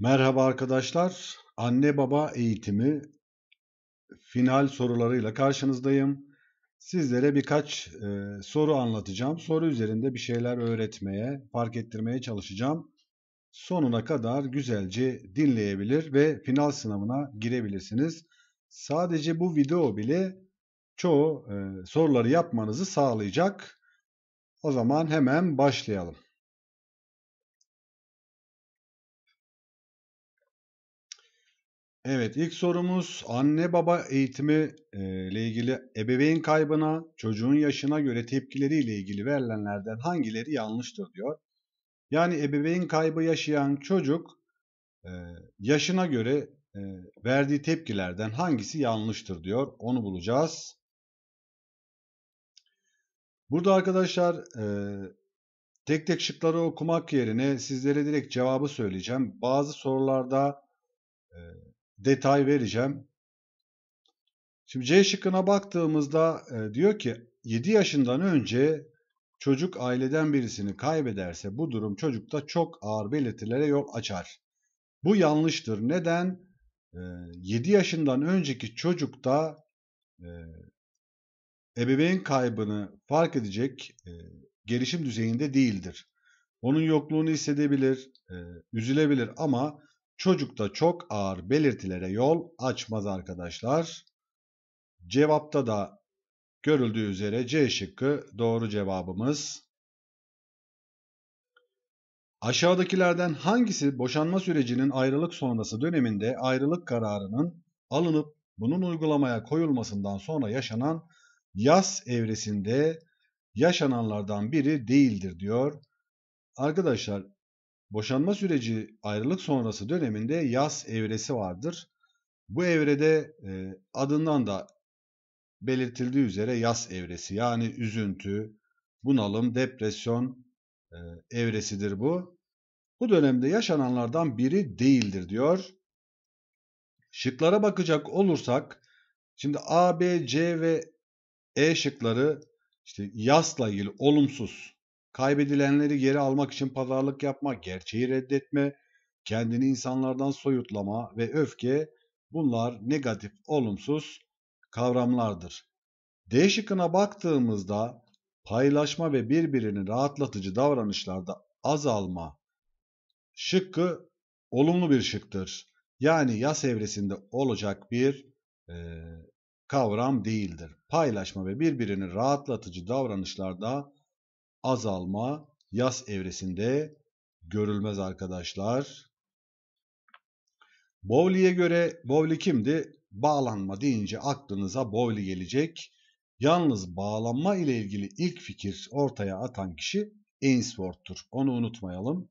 Merhaba arkadaşlar. Anne baba eğitimi final sorularıyla karşınızdayım. Sizlere birkaç e, soru anlatacağım. Soru üzerinde bir şeyler öğretmeye, fark ettirmeye çalışacağım. Sonuna kadar güzelce dinleyebilir ve final sınavına girebilirsiniz. Sadece bu video bile çoğu e, soruları yapmanızı sağlayacak. O zaman hemen başlayalım. Evet ilk sorumuz anne baba eğitimi e, ile ilgili ebeveyn kaybına, çocuğun yaşına göre tepkileri ile ilgili verilenlerden hangileri yanlıştır diyor. Yani ebeveyn kaybı yaşayan çocuk e, yaşına göre e, verdiği tepkilerden hangisi yanlıştır diyor. Onu bulacağız. Burada arkadaşlar tek tek şıkları okumak yerine sizlere direkt cevabı söyleyeceğim. Bazı sorularda detay vereceğim. Şimdi C şıkkına baktığımızda e, diyor ki 7 yaşından önce çocuk aileden birisini kaybederse bu durum çocukta çok ağır belirtilere yol açar. Bu yanlıştır. Neden? E, 7 yaşından önceki çocukta e, ebeveyn kaybını fark edecek e, gelişim düzeyinde değildir. Onun yokluğunu hissedebilir, e, üzülebilir ama Çocukta çok ağır belirtilere yol açmaz arkadaşlar. Cevapta da görüldüğü üzere C şıkkı doğru cevabımız. Aşağıdakilerden hangisi boşanma sürecinin ayrılık sonrası döneminde ayrılık kararının alınıp bunun uygulamaya koyulmasından sonra yaşanan yaz evresinde yaşananlardan biri değildir diyor. Arkadaşlar Boşanma süreci ayrılık sonrası döneminde yaz evresi vardır. Bu evrede e, adından da belirtildiği üzere yaz evresi yani üzüntü, bunalım, depresyon e, evresidir bu. Bu dönemde yaşananlardan biri değildir diyor. Şıklara bakacak olursak şimdi A, B, C ve E şıkları işte yazla ilgili olumsuz kaybedilenleri geri almak için pazarlık yapma, gerçeği reddetme, kendini insanlardan soyutlama ve öfke bunlar negatif, olumsuz kavramlardır. D şıkkına baktığımızda paylaşma ve birbirini rahatlatıcı davranışlarda azalma şıkkı olumlu bir şıktır. Yani yas evresinde olacak bir e, kavram değildir. Paylaşma ve birbirini rahatlatıcı davranışlarda azalma yaz evresinde görülmez arkadaşlar. Bowley'e göre Bowley kimdi? Bağlanma deyince aklınıza Bowley gelecek. Yalnız bağlanma ile ilgili ilk fikir ortaya atan kişi Ainsworth'tur. Onu unutmayalım.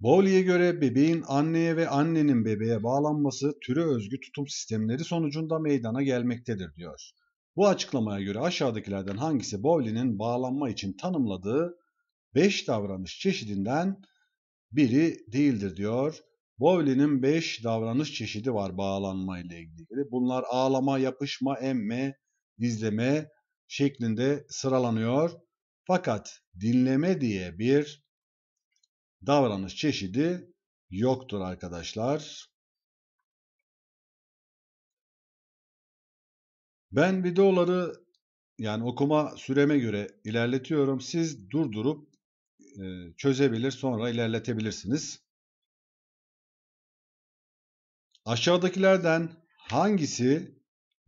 Bowley'e göre bebeğin anneye ve annenin bebeğe bağlanması türü özgü tutum sistemleri sonucunda meydana gelmektedir diyor. Bu açıklamaya göre aşağıdakilerden hangisi Bowley'nin bağlanma için tanımladığı 5 davranış çeşidinden biri değildir diyor. Bowley'nin 5 davranış çeşidi var bağlanma ile ilgili. Bunlar ağlama, yapışma, emme, dizleme şeklinde sıralanıyor. Fakat dinleme diye bir davranış çeşidi yoktur arkadaşlar. Ben videoları yani okuma süreme göre ilerletiyorum. Siz durdurup e, çözebilir sonra ilerletebilirsiniz. Aşağıdakilerden hangisi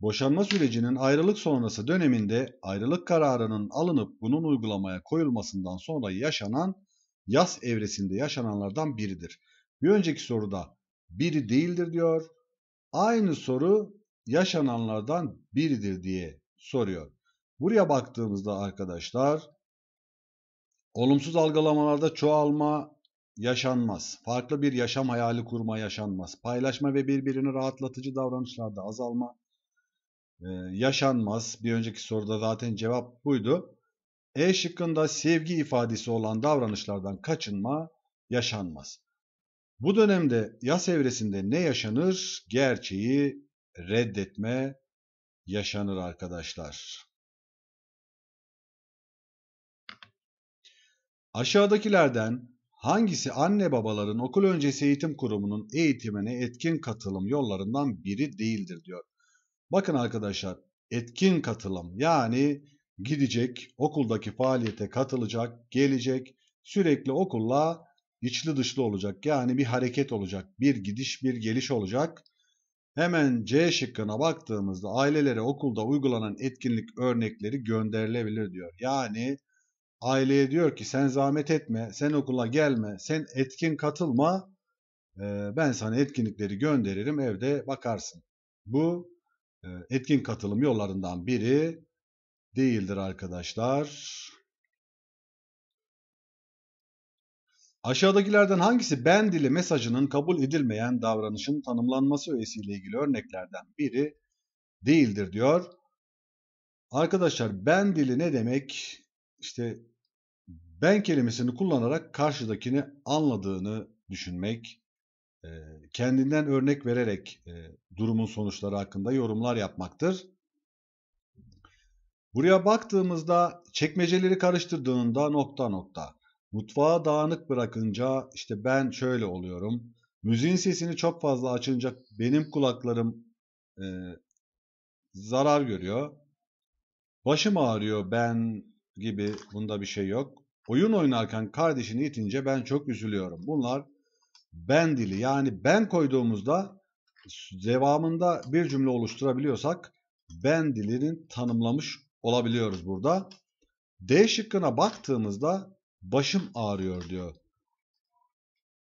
boşanma sürecinin ayrılık sonrası döneminde ayrılık kararının alınıp bunun uygulamaya koyulmasından sonra yaşanan yaz evresinde yaşananlardan biridir. Bir önceki soruda biri değildir diyor. Aynı soru yaşananlardan biridir diye soruyor. Buraya baktığımızda arkadaşlar olumsuz algılamalarda çoğalma yaşanmaz. Farklı bir yaşam hayali kurma yaşanmaz. Paylaşma ve birbirini rahatlatıcı davranışlarda azalma e, yaşanmaz. Bir önceki soruda zaten cevap buydu. E şıkkında sevgi ifadesi olan davranışlardan kaçınma yaşanmaz. Bu dönemde yas evresinde ne yaşanır gerçeği reddetme yaşanır arkadaşlar. Aşağıdakilerden hangisi anne babaların okul öncesi eğitim kurumunun eğitimine etkin katılım yollarından biri değildir diyor. Bakın arkadaşlar etkin katılım yani gidecek, okuldaki faaliyete katılacak, gelecek, sürekli okulla içli dışlı olacak. Yani bir hareket olacak, bir gidiş, bir geliş olacak. Hemen C şıkkına baktığımızda ailelere okulda uygulanan etkinlik örnekleri gönderilebilir diyor. Yani aileye diyor ki sen zahmet etme, sen okula gelme, sen etkin katılma, e, ben sana etkinlikleri gönderirim evde bakarsın. Bu e, etkin katılım yollarından biri değildir arkadaşlar. Aşağıdakilerden hangisi ben dili mesajının kabul edilmeyen davranışın tanımlanması öğesiyle ilgili örneklerden biri değildir diyor. Arkadaşlar ben dili ne demek? İşte ben kelimesini kullanarak karşıdakini anladığını düşünmek, e, kendinden örnek vererek e, durumun sonuçları hakkında yorumlar yapmaktır. Buraya baktığımızda çekmeceleri karıştırdığında nokta nokta. Mutfağı dağınık bırakınca işte ben şöyle oluyorum. Müziğin sesini çok fazla açınca benim kulaklarım e, zarar görüyor. Başım ağrıyor ben gibi bunda bir şey yok. Oyun oynarken kardeşini itince ben çok üzülüyorum. Bunlar ben dili yani ben koyduğumuzda devamında bir cümle oluşturabiliyorsak ben dilinin tanımlamış olabiliyoruz burada. D şıkkına baktığımızda Başım ağrıyor diyor.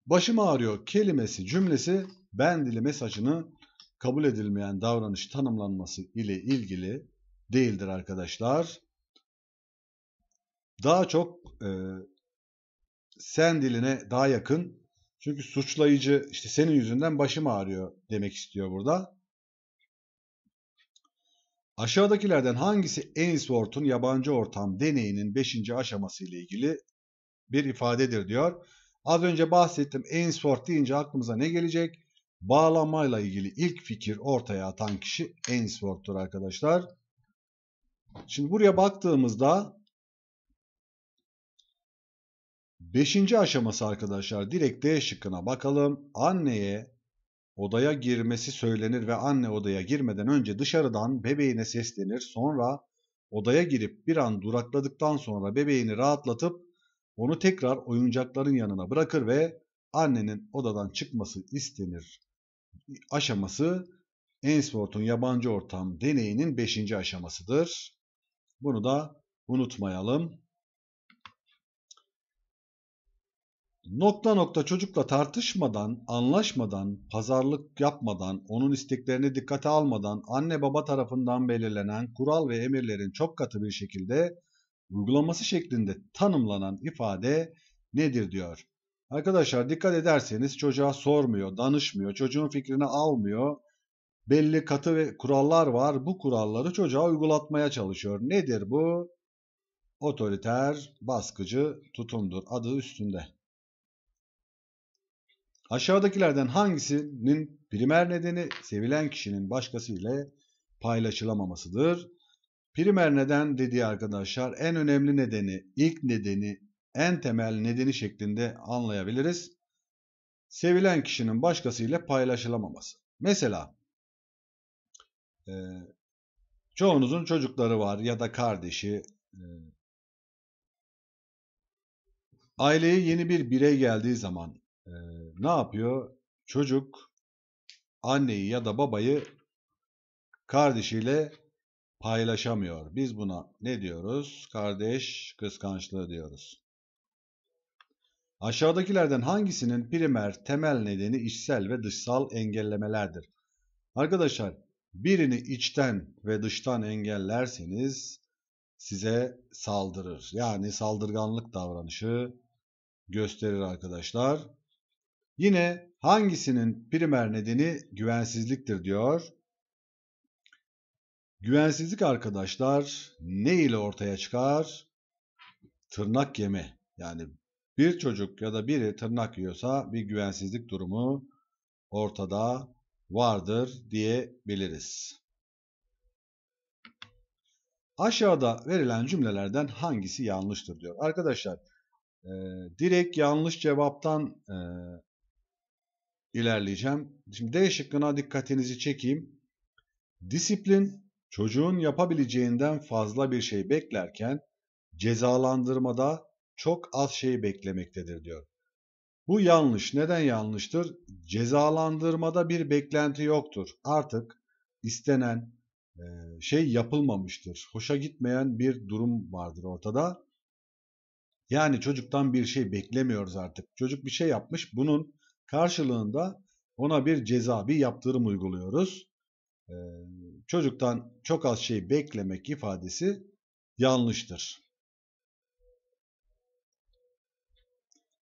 Başım ağrıyor kelimesi cümlesi ben dili mesajını kabul edilmeyen davranış tanımlanması ile ilgili değildir arkadaşlar. Daha çok e, sen diline daha yakın. Çünkü suçlayıcı işte senin yüzünden başım ağrıyor demek istiyor burada. Aşağıdakilerden hangisi Ainsworth'un yabancı ortam deneyinin 5. aşaması ile ilgili bir ifadedir diyor. Az önce bahsettim Ainsworth deyince aklımıza ne gelecek? Bağlamayla ilgili ilk fikir ortaya atan kişi Ainsworth'tur arkadaşlar. Şimdi buraya baktığımızda 5. aşaması arkadaşlar direkt D şıkkına bakalım. Anneye odaya girmesi söylenir ve anne odaya girmeden önce dışarıdan bebeğine seslenir. Sonra odaya girip bir an durakladıktan sonra bebeğini rahatlatıp onu tekrar oyuncakların yanına bırakır ve annenin odadan çıkması istenir. Aşaması Ainsworth'un yabancı ortam deneyinin 5. aşamasıdır. Bunu da unutmayalım. Nokta nokta çocukla tartışmadan, anlaşmadan, pazarlık yapmadan, onun isteklerini dikkate almadan anne baba tarafından belirlenen kural ve emirlerin çok katı bir şekilde uygulaması şeklinde tanımlanan ifade nedir diyor. Arkadaşlar dikkat ederseniz çocuğa sormuyor, danışmıyor, çocuğun fikrini almıyor. Belli katı ve kurallar var. Bu kuralları çocuğa uygulatmaya çalışıyor. Nedir bu? Otoriter, baskıcı tutumdur. Adı üstünde. Aşağıdakilerden hangisinin primer nedeni sevilen kişinin başkası ile paylaşılamamasıdır? Primer neden dediği arkadaşlar en önemli nedeni, ilk nedeni, en temel nedeni şeklinde anlayabiliriz. Sevilen kişinin başkasıyla paylaşılamaması. Mesela e, çoğunuzun çocukları var ya da kardeşi. E, aileye yeni bir birey geldiği zaman e, ne yapıyor? Çocuk anneyi ya da babayı kardeşiyle paylaşamıyor. Biz buna ne diyoruz? Kardeş kıskançlığı diyoruz. Aşağıdakilerden hangisinin primer temel nedeni içsel ve dışsal engellemelerdir? Arkadaşlar birini içten ve dıştan engellerseniz size saldırır. Yani saldırganlık davranışı gösterir arkadaşlar. Yine hangisinin primer nedeni güvensizliktir diyor. Güvensizlik arkadaşlar ne ile ortaya çıkar? Tırnak yeme. Yani bir çocuk ya da biri tırnak yiyorsa bir güvensizlik durumu ortada vardır diyebiliriz. Aşağıda verilen cümlelerden hangisi yanlıştır diyor. Arkadaşlar e, direkt yanlış cevaptan e, ilerleyeceğim. Şimdi D şıkkına dikkatinizi çekeyim. Disiplin çocuğun yapabileceğinden fazla bir şey beklerken cezalandırmada çok az şey beklemektedir diyor. Bu yanlış. Neden yanlıştır? Cezalandırmada bir beklenti yoktur. Artık istenen e, şey yapılmamıştır. Hoşa gitmeyen bir durum vardır ortada. Yani çocuktan bir şey beklemiyoruz artık. Çocuk bir şey yapmış. Bunun karşılığında ona bir ceza, bir yaptırım uyguluyoruz çocuktan çok az şey beklemek ifadesi yanlıştır.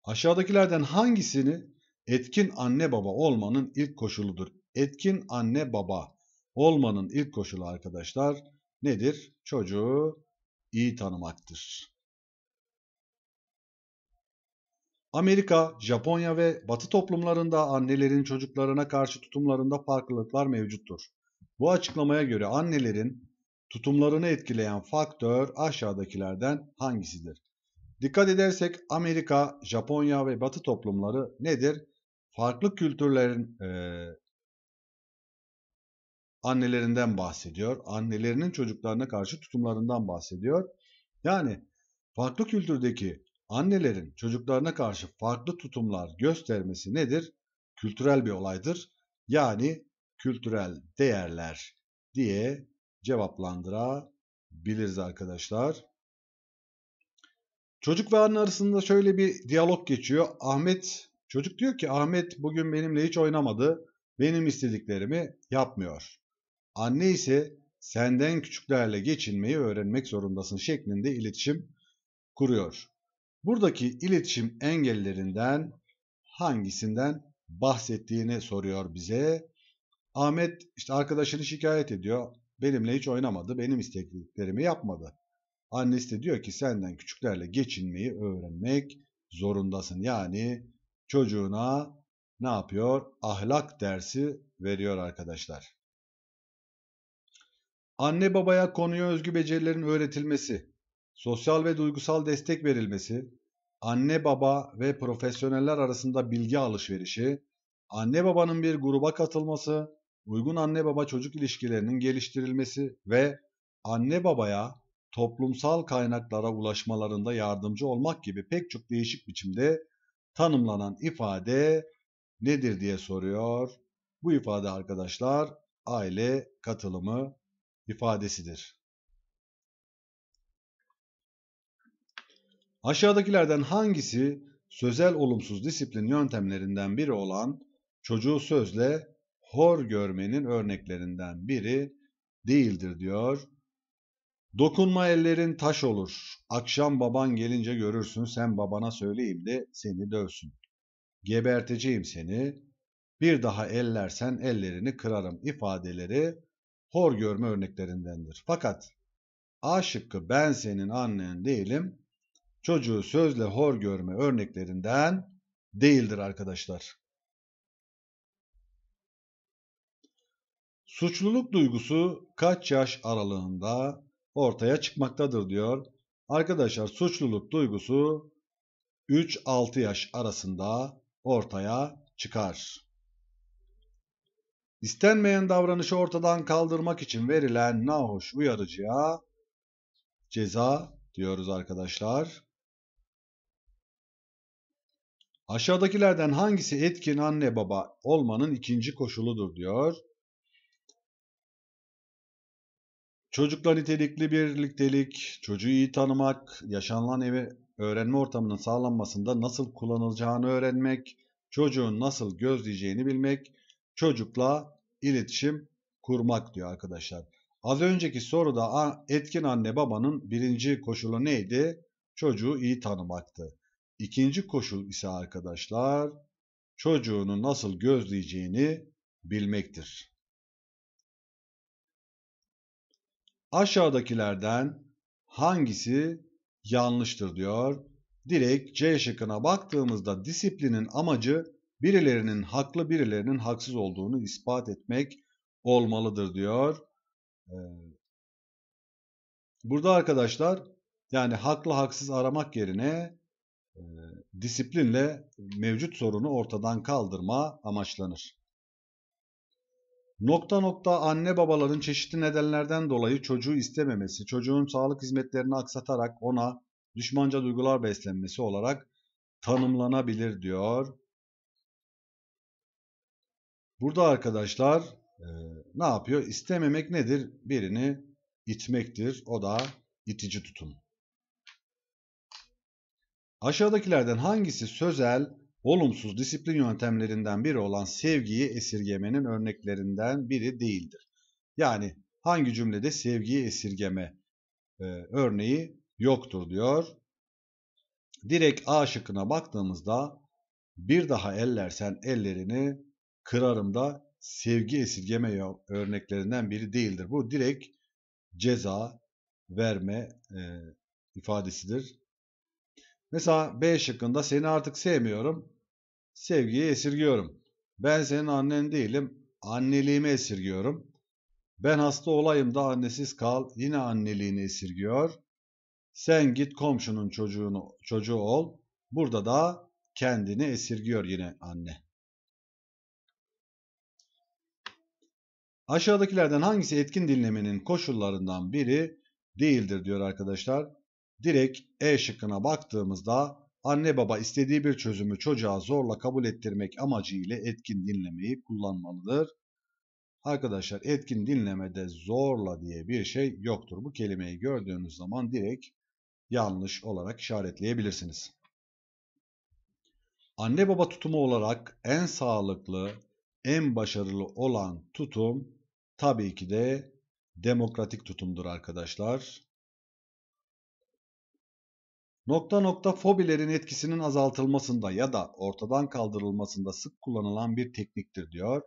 Aşağıdakilerden hangisini etkin anne baba olmanın ilk koşuludur? Etkin anne baba olmanın ilk koşulu arkadaşlar nedir? Çocuğu iyi tanımaktır. Amerika, Japonya ve Batı toplumlarında annelerin çocuklarına karşı tutumlarında farklılıklar mevcuttur. Bu açıklamaya göre annelerin tutumlarını etkileyen faktör aşağıdakilerden hangisidir? Dikkat edersek Amerika, Japonya ve Batı toplumları nedir? Farklı kültürlerin e, annelerinden bahsediyor. Annelerinin çocuklarına karşı tutumlarından bahsediyor. Yani farklı kültürdeki annelerin çocuklarına karşı farklı tutumlar göstermesi nedir? Kültürel bir olaydır. Yani kültürel değerler diye cevaplandırabiliriz arkadaşlar. Çocuk ve anne arasında şöyle bir diyalog geçiyor. Ahmet çocuk diyor ki Ahmet bugün benimle hiç oynamadı. Benim istediklerimi yapmıyor. Anne ise senden küçüklerle geçinmeyi öğrenmek zorundasın şeklinde iletişim kuruyor. Buradaki iletişim engellerinden hangisinden bahsettiğini soruyor bize. Ahmet işte arkadaşını şikayet ediyor. Benimle hiç oynamadı, benim isteklerimi yapmadı. Annesi de diyor ki senden küçüklerle geçinmeyi öğrenmek zorundasın. Yani çocuğuna ne yapıyor? Ahlak dersi veriyor arkadaşlar. Anne babaya konuya özgü becerilerin öğretilmesi, sosyal ve duygusal destek verilmesi, anne baba ve profesyoneller arasında bilgi alışverişi, anne babanın bir gruba katılması, uygun anne baba çocuk ilişkilerinin geliştirilmesi ve anne babaya toplumsal kaynaklara ulaşmalarında yardımcı olmak gibi pek çok değişik biçimde tanımlanan ifade nedir diye soruyor. Bu ifade arkadaşlar aile katılımı ifadesidir. Aşağıdakilerden hangisi sözel olumsuz disiplin yöntemlerinden biri olan çocuğu sözle hor görmenin örneklerinden biri değildir diyor. Dokunma ellerin taş olur. Akşam baban gelince görürsün sen babana söyleyeyim de seni dövsün. Geberteceğim seni. Bir daha ellersen ellerini kırarım ifadeleri hor görme örneklerindendir. Fakat A şıkkı ben senin annen değilim. Çocuğu sözle hor görme örneklerinden değildir arkadaşlar. Suçluluk duygusu kaç yaş aralığında ortaya çıkmaktadır diyor. Arkadaşlar suçluluk duygusu 3-6 yaş arasında ortaya çıkar. İstenmeyen davranışı ortadan kaldırmak için verilen nahoş uyarıcıya ceza diyoruz arkadaşlar. Aşağıdakilerden hangisi etkin anne baba olmanın ikinci koşuludur diyor. Çocukla nitelikli birliktelik, çocuğu iyi tanımak, yaşanılan evi öğrenme ortamının sağlanmasında nasıl kullanılacağını öğrenmek, çocuğun nasıl gözleyeceğini bilmek, çocukla iletişim kurmak diyor arkadaşlar. Az önceki soruda etkin anne babanın birinci koşulu neydi? Çocuğu iyi tanımaktı. İkinci koşul ise arkadaşlar çocuğunu nasıl gözleyeceğini bilmektir. Aşağıdakilerden hangisi yanlıştır diyor. Direkt C şıkkına baktığımızda disiplinin amacı birilerinin haklı birilerinin haksız olduğunu ispat etmek olmalıdır diyor. Ee, burada arkadaşlar yani haklı haksız aramak yerine e, disiplinle mevcut sorunu ortadan kaldırma amaçlanır. Nokta nokta anne babaların çeşitli nedenlerden dolayı çocuğu istememesi, çocuğun sağlık hizmetlerini aksatarak ona düşmanca duygular beslenmesi olarak tanımlanabilir diyor. Burada arkadaşlar e, ne yapıyor? İstememek nedir? Birini itmektir. O da itici tutum. Aşağıdakilerden hangisi sözel olumsuz disiplin yöntemlerinden biri olan sevgiyi esirgemenin örneklerinden biri değildir. Yani hangi cümlede sevgiyi esirgeme e, örneği yoktur diyor. Direkt A şıkkına baktığımızda bir daha ellersen ellerini kırarım da sevgi esirgeme örneklerinden biri değildir. Bu direkt ceza verme e, ifadesidir. Mesela B şıkkında seni artık sevmiyorum. Sevgiyi esirgiyorum. Ben senin annen değilim. Anneliğimi esirgiyorum. Ben hasta olayım da annesiz kal. Yine anneliğini esirgiyor. Sen git komşunun çocuğunu, çocuğu ol. Burada da kendini esirgiyor yine anne. Aşağıdakilerden hangisi etkin dinlemenin koşullarından biri değildir diyor arkadaşlar. Direkt E şıkkına baktığımızda Anne baba istediği bir çözümü çocuğa zorla kabul ettirmek amacıyla etkin dinlemeyi kullanmalıdır. Arkadaşlar etkin dinlemede zorla diye bir şey yoktur. Bu kelimeyi gördüğünüz zaman direkt yanlış olarak işaretleyebilirsiniz. Anne baba tutumu olarak en sağlıklı, en başarılı olan tutum tabii ki de demokratik tutumdur arkadaşlar. Nokta nokta fobilerin etkisinin azaltılmasında ya da ortadan kaldırılmasında sık kullanılan bir tekniktir diyor.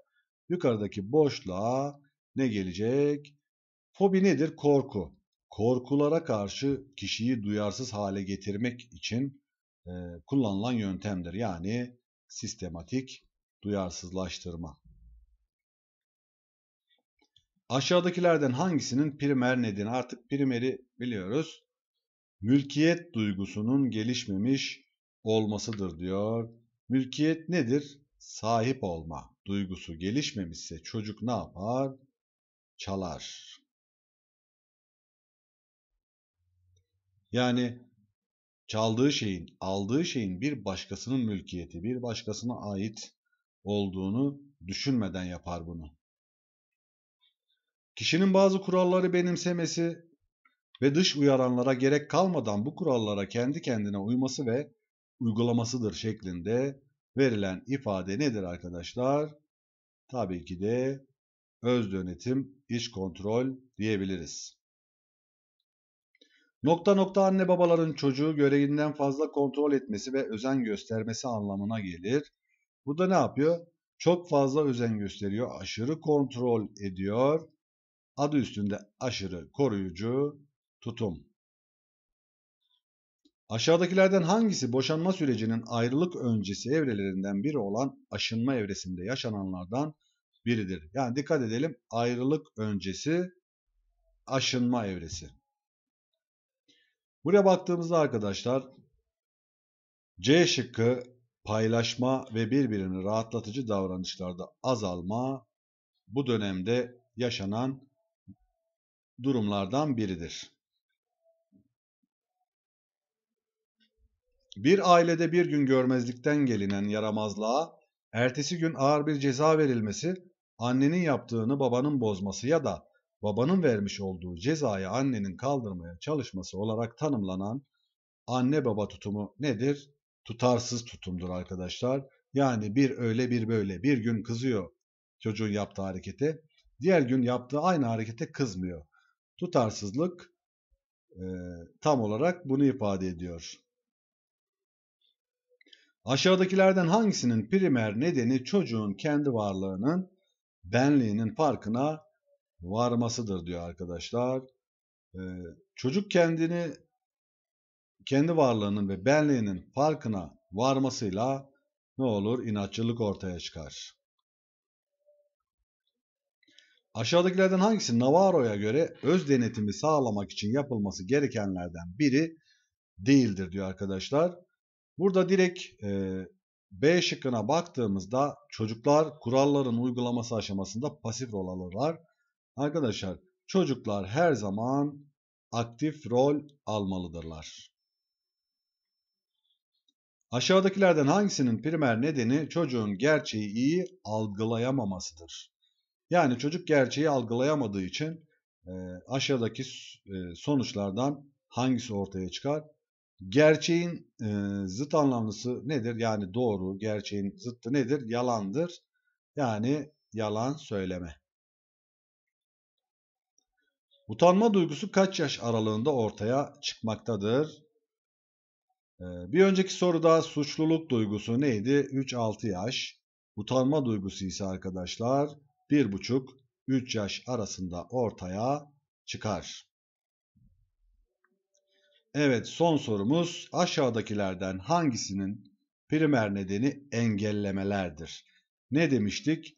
Yukarıdaki boşluğa ne gelecek? Fobi nedir? Korku. Korkulara karşı kişiyi duyarsız hale getirmek için e, kullanılan yöntemdir. Yani sistematik duyarsızlaştırma. Aşağıdakilerden hangisinin primer nedeni? Artık primeri biliyoruz mülkiyet duygusunun gelişmemiş olmasıdır diyor. Mülkiyet nedir? Sahip olma duygusu gelişmemişse çocuk ne yapar? Çalar. Yani çaldığı şeyin, aldığı şeyin bir başkasının mülkiyeti, bir başkasına ait olduğunu düşünmeden yapar bunu. Kişinin bazı kuralları benimsemesi ve dış uyaranlara gerek kalmadan bu kurallara kendi kendine uyması ve uygulamasıdır şeklinde verilen ifade nedir arkadaşlar? Tabii ki de öz yönetim, iş kontrol diyebiliriz. Nokta nokta anne babaların çocuğu görevinden fazla kontrol etmesi ve özen göstermesi anlamına gelir. Bu da ne yapıyor? Çok fazla özen gösteriyor, aşırı kontrol ediyor. Adı üstünde aşırı koruyucu Tutum Aşağıdakilerden hangisi boşanma sürecinin ayrılık öncesi evrelerinden biri olan aşınma evresinde yaşananlardan biridir? Yani dikkat edelim ayrılık öncesi aşınma evresi. Buraya baktığımızda arkadaşlar C şıkkı paylaşma ve birbirini rahatlatıcı davranışlarda azalma bu dönemde yaşanan durumlardan biridir. Bir ailede bir gün görmezlikten gelinen yaramazlığa ertesi gün ağır bir ceza verilmesi, annenin yaptığını babanın bozması ya da babanın vermiş olduğu cezayı annenin kaldırmaya çalışması olarak tanımlanan anne baba tutumu nedir? Tutarsız tutumdur arkadaşlar. Yani bir öyle bir böyle bir gün kızıyor çocuğun yaptığı harekete, diğer gün yaptığı aynı harekete kızmıyor. Tutarsızlık e, tam olarak bunu ifade ediyor. Aşağıdakilerden hangisinin primer nedeni çocuğun kendi varlığının, benliğinin farkına varmasıdır diyor arkadaşlar. Ee, çocuk kendini, kendi varlığının ve benliğinin farkına varmasıyla ne olur? İnatçılık ortaya çıkar. Aşağıdakilerden hangisi Navarro'ya göre öz denetimi sağlamak için yapılması gerekenlerden biri değildir diyor arkadaşlar. Burada direkt e, B şıkkına baktığımızda çocuklar kuralların uygulaması aşamasında pasif rol alırlar. Arkadaşlar çocuklar her zaman aktif rol almalıdırlar. Aşağıdakilerden hangisinin primer nedeni çocuğun gerçeği iyi algılayamamasıdır? Yani çocuk gerçeği algılayamadığı için e, aşağıdaki e, sonuçlardan hangisi ortaya çıkar? Gerçeğin e, zıt anlamlısı nedir? Yani doğru, gerçeğin zıttı nedir? Yalandır. Yani yalan söyleme. Utanma duygusu kaç yaş aralığında ortaya çıkmaktadır? E, bir önceki soruda suçluluk duygusu neydi? 3-6 yaş. Utanma duygusu ise arkadaşlar 1,5-3 yaş arasında ortaya çıkar. Evet son sorumuz aşağıdakilerden hangisinin primer nedeni engellemelerdir? Ne demiştik?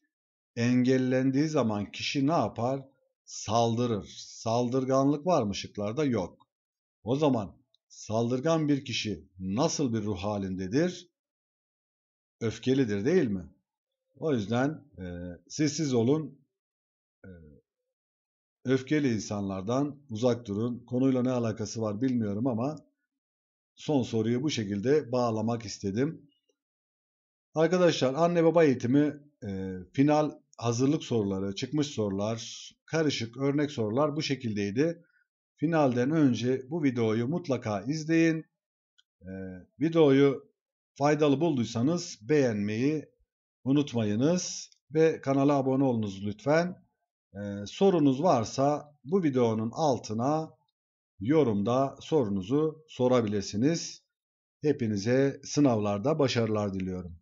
Engellendiği zaman kişi ne yapar? Saldırır. Saldırganlık var mı şıklarda? Yok. O zaman saldırgan bir kişi nasıl bir ruh halindedir? Öfkelidir değil mi? O yüzden e, sessiz olun Öfkeli insanlardan uzak durun. Konuyla ne alakası var bilmiyorum ama son soruyu bu şekilde bağlamak istedim. Arkadaşlar anne baba eğitimi e, final hazırlık soruları, çıkmış sorular, karışık örnek sorular bu şekildeydi. Finalden önce bu videoyu mutlaka izleyin. E, videoyu faydalı bulduysanız beğenmeyi unutmayınız ve kanala abone olunuz lütfen. Ee, sorunuz varsa bu videonun altına yorumda sorunuzu sorabilirsiniz. Hepinize sınavlarda başarılar diliyorum.